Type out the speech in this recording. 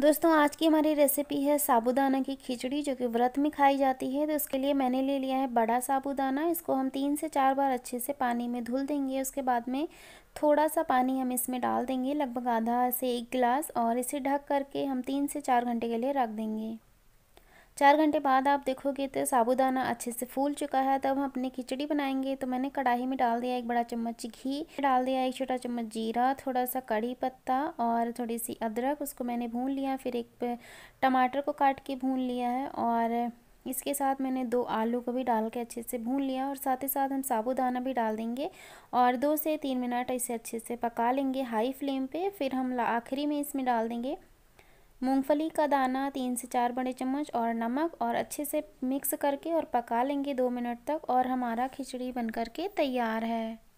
दोस्तों आज की हमारी रेसिपी है साबूदाना की खिचड़ी जो कि व्रत में खाई जाती है तो उसके लिए मैंने ले लिया है बड़ा साबूदाना इसको हम तीन से चार बार अच्छे से पानी में धुल देंगे उसके बाद में थोड़ा सा पानी हम इसमें डाल देंगे लगभग आधा से एक गिलास और इसे ढक करके हम तीन से चार घंटे के लिए रख देंगे चार घंटे बाद आप देखोगे तो साबुदाना अच्छे से फूल चुका है तब हम अपनी खिचड़ी बनाएंगे तो मैंने कढ़ाई में डाल दिया एक बड़ा चम्मच घी डाल दिया एक छोटा चम्मच जीरा थोड़ा सा कड़ी पत्ता और थोड़ी सी अदरक उसको मैंने भून लिया फिर एक टमाटर को काट के भून लिया है और इसके साथ मैंने दो आलू को भी डाल के अच्छे से भून लिया और साथ ही साथ हम साबुदाना भी डाल देंगे और दो से तीन मिनट इसे अच्छे से पका लेंगे हाई फ्लेम पे फिर हम आखिरी में इसमें डाल देंगे मूंगफली का दाना तीन से चार बड़े चम्मच और नमक और अच्छे से मिक्स करके और पका लेंगे दो मिनट तक और हमारा खिचड़ी बन करके तैयार है